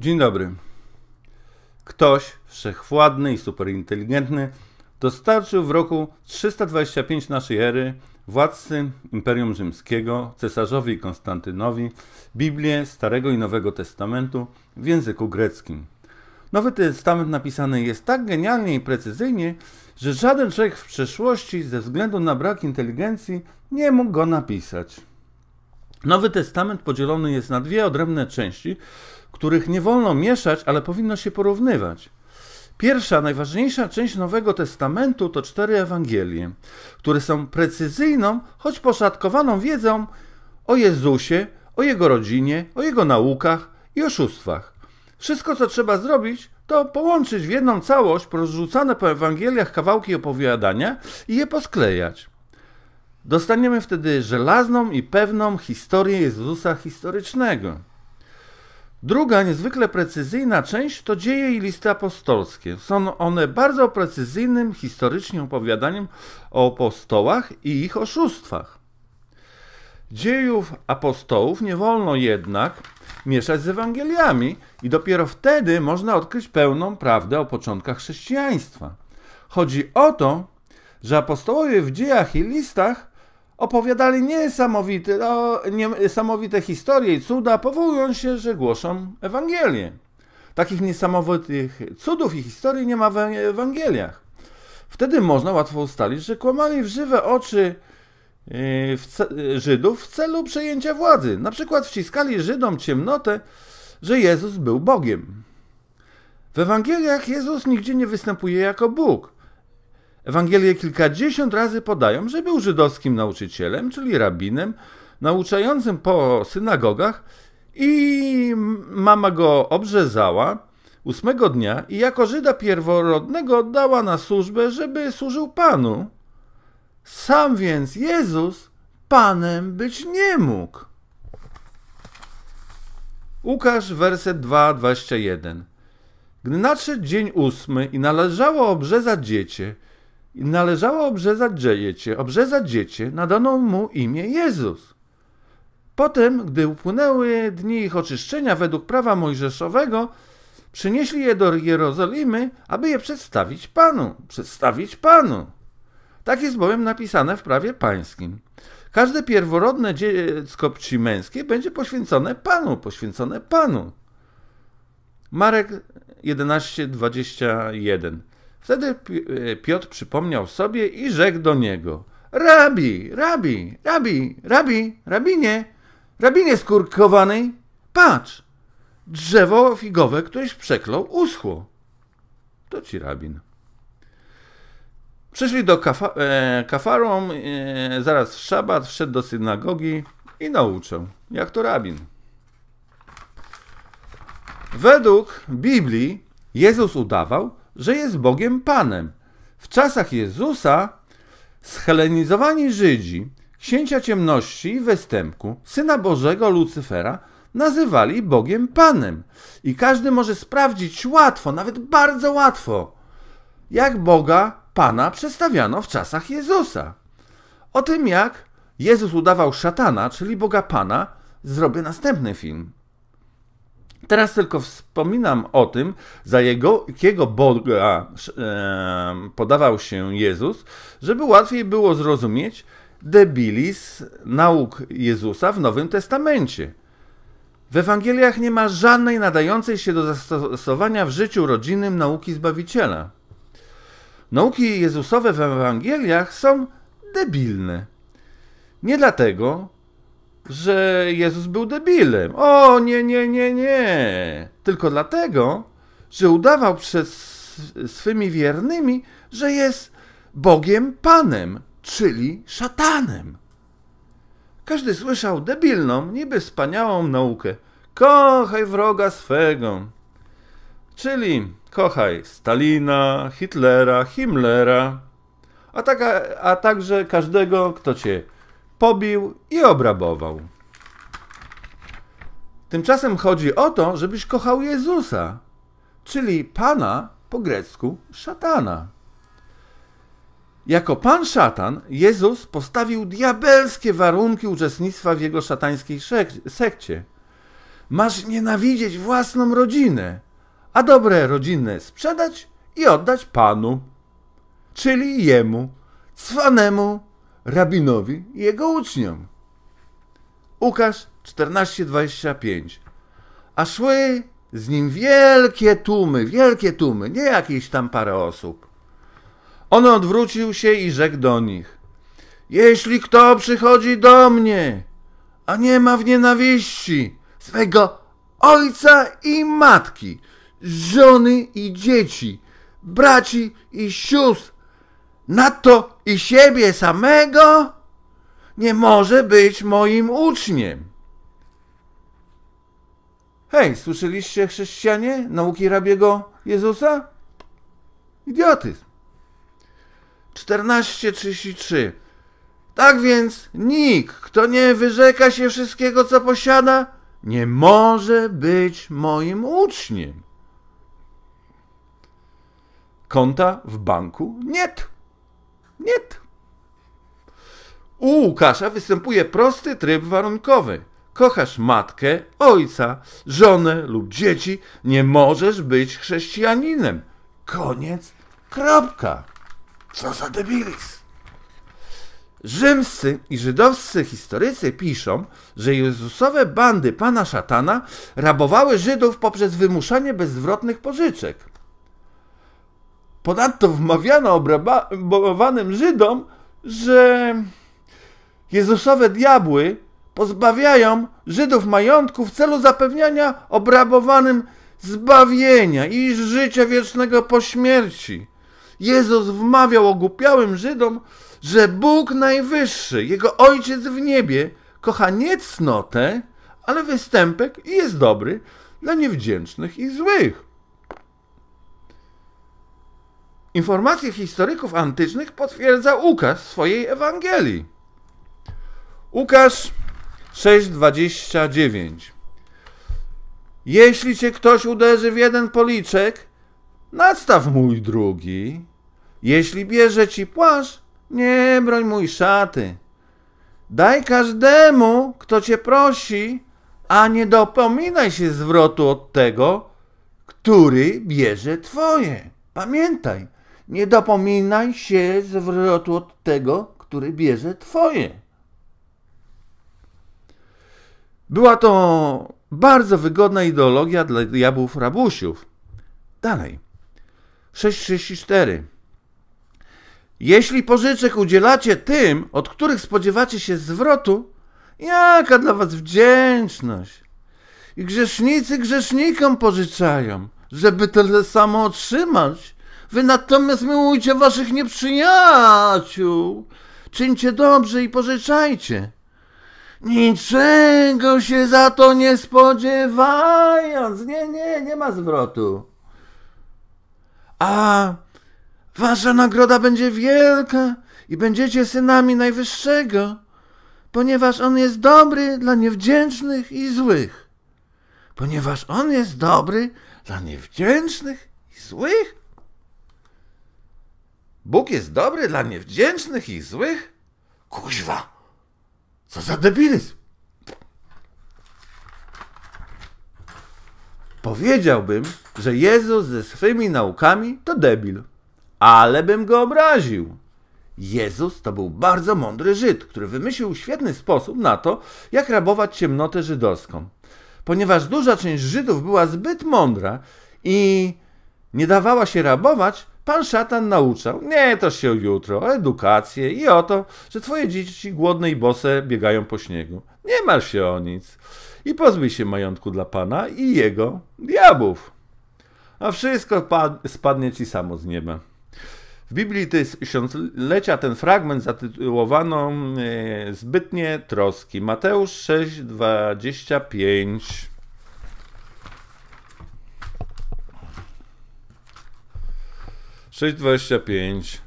Dzień dobry. Ktoś wszechwładny i superinteligentny dostarczył w roku 325 naszej ery władcy Imperium Rzymskiego, cesarzowi Konstantynowi, Biblię Starego i Nowego Testamentu w języku greckim. Nowy Testament napisany jest tak genialnie i precyzyjnie, że żaden człowiek w przeszłości ze względu na brak inteligencji nie mógł go napisać. Nowy Testament podzielony jest na dwie odrębne części, których nie wolno mieszać, ale powinno się porównywać. Pierwsza, najważniejsza część Nowego Testamentu to cztery Ewangelie, które są precyzyjną, choć poszatkowaną wiedzą o Jezusie, o Jego rodzinie, o Jego naukach i oszustwach. Wszystko, co trzeba zrobić, to połączyć w jedną całość porozrzucane po Ewangeliach kawałki opowiadania i je posklejać. Dostaniemy wtedy żelazną i pewną historię Jezusa historycznego. Druga niezwykle precyzyjna część to dzieje i listy apostolskie. Są one bardzo precyzyjnym historycznie opowiadaniem o apostołach i ich oszustwach. Dziejów apostołów nie wolno jednak mieszać z Ewangeliami i dopiero wtedy można odkryć pełną prawdę o początkach chrześcijaństwa. Chodzi o to, że apostołowie w dziejach i listach opowiadali niesamowite, no, niesamowite historie i cuda, powołując się, że głoszą Ewangelię. Takich niesamowitych cudów i historii nie ma w Ewangeliach. Wtedy można łatwo ustalić, że kłamali w żywe oczy yy, w Żydów w celu przejęcia władzy. Na przykład wciskali Żydom ciemnotę, że Jezus był Bogiem. W Ewangeliach Jezus nigdzie nie występuje jako Bóg. Ewangelie kilkadziesiąt razy podają, że był żydowskim nauczycielem, czyli rabinem, nauczającym po synagogach i mama go obrzezała ósmego dnia i jako Żyda pierworodnego oddała na służbę, żeby służył Panu. Sam więc Jezus Panem być nie mógł. Łukasz, werset 2, 21. Gdy nadszedł dzień ósmy i należało obrzezać dziecię, należało obrzezać dziecię. Obrzezać dziecię nadano mu imię Jezus. Potem, gdy upłynęły dni ich oczyszczenia według prawa mojżeszowego, przynieśli je do Jerozolimy, aby je przedstawić Panu. Przedstawić Panu. Tak jest bowiem napisane w prawie pańskim. Każde pierworodne dziecko pci męskie będzie poświęcone Panu, poświęcone Panu. Marek 11:21 Wtedy y, Piotr przypomniał sobie i rzekł do niego: Rabi, rabi, rabi, rabi, rabinie, rabinie skurkowany, patrz! Drzewo figowe, któreś przeklął, uschło. To ci rabin. Przyszli do kafa e, kafarom, e, zaraz w szabat, wszedł do synagogi i nauczył, jak to rabin. Według Biblii Jezus udawał, że jest Bogiem Panem. W czasach Jezusa schelenizowani Żydzi, księcia ciemności i występku, syna Bożego Lucyfera, nazywali Bogiem Panem. I każdy może sprawdzić łatwo, nawet bardzo łatwo, jak Boga Pana przedstawiano w czasach Jezusa. O tym, jak Jezus udawał szatana, czyli Boga Pana, zrobię następny film. Teraz tylko wspominam o tym, za jego, jakiego Boga e, podawał się Jezus, żeby łatwiej było zrozumieć debilis nauk Jezusa w Nowym Testamencie. W Ewangeliach nie ma żadnej nadającej się do zastosowania w życiu rodzinnym nauki Zbawiciela. Nauki Jezusowe w Ewangeliach są debilne. Nie dlatego, że Jezus był debilem. O, nie, nie, nie, nie. Tylko dlatego, że udawał przed swymi wiernymi, że jest Bogiem Panem, czyli szatanem. Każdy słyszał debilną, niby wspaniałą naukę. Kochaj wroga swego. Czyli kochaj Stalina, Hitlera, Himmlera, a, taka, a także każdego, kto cię pobił i obrabował. Tymczasem chodzi o to, żebyś kochał Jezusa, czyli Pana po grecku szatana. Jako Pan szatan, Jezus postawił diabelskie warunki uczestnictwa w jego szatańskiej sekcie. Masz nienawidzieć własną rodzinę, a dobre rodzinne sprzedać i oddać Panu, czyli Jemu, cwanemu rabinowi i jego uczniom. Łukasz 14:25. A szły z nim wielkie tłumy, wielkie tłumy, nie jakieś tam parę osób. On odwrócił się i rzekł do nich: Jeśli kto przychodzi do mnie, a nie ma w nienawiści swego ojca i matki, żony i dzieci, braci i sióstr, to i siebie samego, nie może być moim uczniem. Hej, słyszeliście chrześcijanie nauki rabiego Jezusa? Idiotyzm. 14:33 Tak więc nikt, kto nie wyrzeka się wszystkiego, co posiada, nie może być moim uczniem. Konta w banku nie. Nie. U Łukasza występuje prosty tryb warunkowy. Kochasz matkę, ojca, żonę lub dzieci, nie możesz być chrześcijaninem. Koniec. Kropka. Co za debilis. Rzymscy i żydowscy historycy piszą, że jezusowe bandy pana szatana rabowały Żydów poprzez wymuszanie bezwrotnych pożyczek. Ponadto wmawiano obrabowanym Żydom, że Jezusowe diabły pozbawiają Żydów majątku w celu zapewniania obrabowanym zbawienia i życia wiecznego po śmierci. Jezus wmawiał ogłupiałym Żydom, że Bóg Najwyższy, Jego Ojciec w niebie, kocha nie cnotę, ale występek i jest dobry dla niewdzięcznych i złych. Informacje historyków antycznych potwierdza Łukasz w swojej Ewangelii. Łukasz 6:29 Jeśli cię ktoś uderzy w jeden policzek, nadstaw mój drugi. Jeśli bierze ci płaszcz, nie broń mój szaty. Daj każdemu, kto cię prosi, a nie dopominaj się zwrotu od tego, który bierze twoje. Pamiętaj, nie dopominaj się zwrotu od tego, który bierze twoje. Była to bardzo wygodna ideologia dla diabłów rabusiów. Dalej. 634. Jeśli pożyczek udzielacie tym, od których spodziewacie się zwrotu, jaka dla was wdzięczność. I grzesznicy grzesznikom pożyczają, żeby tyle samo otrzymać. Wy natomiast miłujcie waszych nieprzyjaciół. Czyńcie dobrze i pożyczajcie. Niczego się za to nie spodziewając. Nie, nie, nie ma zwrotu. A wasza nagroda będzie wielka i będziecie synami Najwyższego, ponieważ On jest dobry dla niewdzięcznych i złych. Ponieważ On jest dobry dla niewdzięcznych i złych? Bóg jest dobry dla niewdzięcznych i złych? Kuźwa! Co za debilizm! Powiedziałbym, że Jezus ze swymi naukami to debil, ale bym go obraził. Jezus to był bardzo mądry Żyd, który wymyślił świetny sposób na to, jak rabować ciemnotę żydowską. Ponieważ duża część Żydów była zbyt mądra i nie dawała się rabować, Pan szatan nauczał, nie to się jutro, edukację i o to, że twoje dzieci głodne i bose biegają po śniegu. Nie martw się o nic i pozbyj się majątku dla pana i jego diabłów. A wszystko spadnie ci samo z nieba. W Biblii Tysiąclecia ten fragment zatytułowano e, zbytnie troski. Mateusz 6:25 6,25.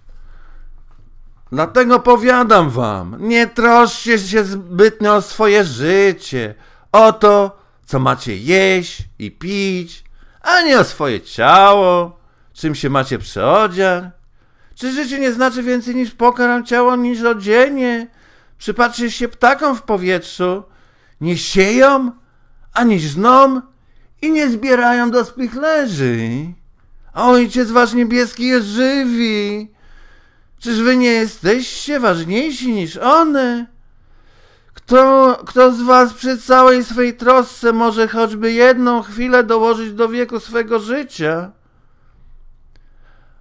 Dlatego powiadam wam, nie troszcie się zbytnio o swoje życie, o to, co macie jeść i pić, a nie o swoje ciało, czym się macie przeodziać. Czy życie nie znaczy więcej niż pokarm ciało, niż odzienie? Przypatrzcie się ptakom w powietrzu, nie sieją, ani żną i nie zbierają do spichlerzy. Ojciec wasz niebieski jest żywi. Czyż wy nie jesteście ważniejsi niż one? Kto, kto z was przy całej swej trosce może choćby jedną chwilę dołożyć do wieku swego życia?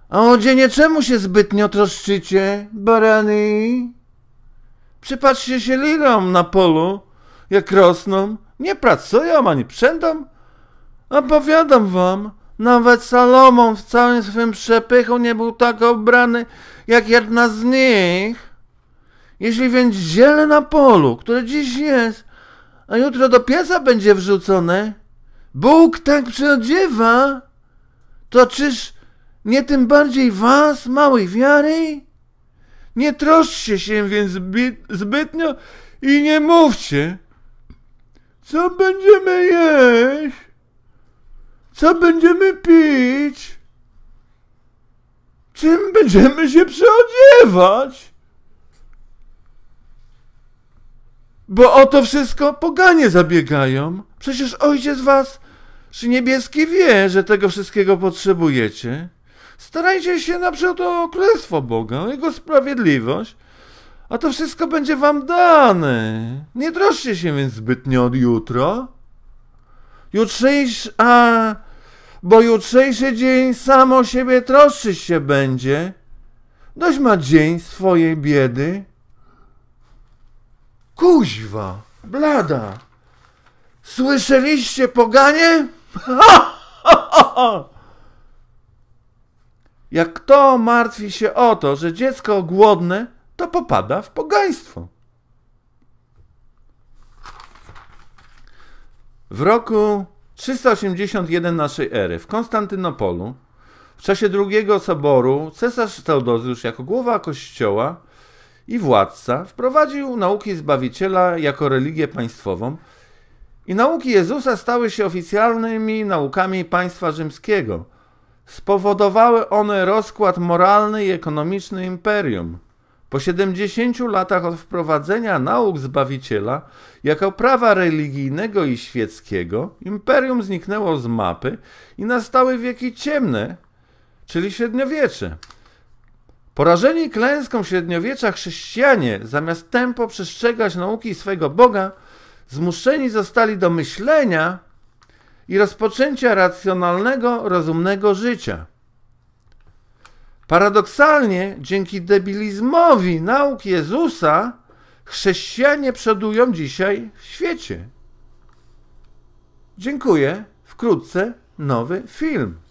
A o dzienie czemu się zbytnio troszczycie, barany? Przypatrzcie się lirom na polu, jak rosną, nie pracują ani przędą. A powiadam wam, nawet Salomon w całym swym przepychu nie był tak obrany jak jedna z nich. Jeśli więc ziele na polu, które dziś jest, a jutro do pieca będzie wrzucone, Bóg tak przyodziewa, to czyż nie tym bardziej was, małej wiary? Nie troszcie się więc zbytnio i nie mówcie, co będziemy jeść, co będziemy pić? Czym będziemy się przeodziewać? Bo o to wszystko poganie zabiegają. Przecież ojciec was, czy niebieski wie, że tego wszystkiego potrzebujecie. Starajcie się na o królestwo Boga, o Jego sprawiedliwość, a to wszystko będzie wam dane. Nie troszcie się więc zbytnio od jutra. Jutrzejsz, a bo jutrzejszy dzień sam o siebie troszczyć się będzie. Dość ma dzień swojej biedy. Kuźwa, blada, słyszeliście poganie? Ha, ha, ha, Jak kto martwi się o to, że dziecko głodne, to popada w pogaństwo. W roku 381 naszej ery w Konstantynopolu w czasie drugiego soboru cesarz Teodozjusz jako głowa kościoła i władca wprowadził nauki Zbawiciela jako religię państwową i nauki Jezusa stały się oficjalnymi naukami państwa rzymskiego. Spowodowały one rozkład moralny i ekonomiczny imperium. Po 70 latach od wprowadzenia nauk Zbawiciela, jako prawa religijnego i świeckiego, imperium zniknęło z mapy i nastały wieki ciemne, czyli średniowiecze. Porażeni klęską średniowiecza chrześcijanie, zamiast tempo przestrzegać nauki swego Boga, zmuszeni zostali do myślenia i rozpoczęcia racjonalnego, rozumnego życia – Paradoksalnie, dzięki debilizmowi nauk Jezusa, chrześcijanie przodują dzisiaj w świecie. Dziękuję. Wkrótce nowy film.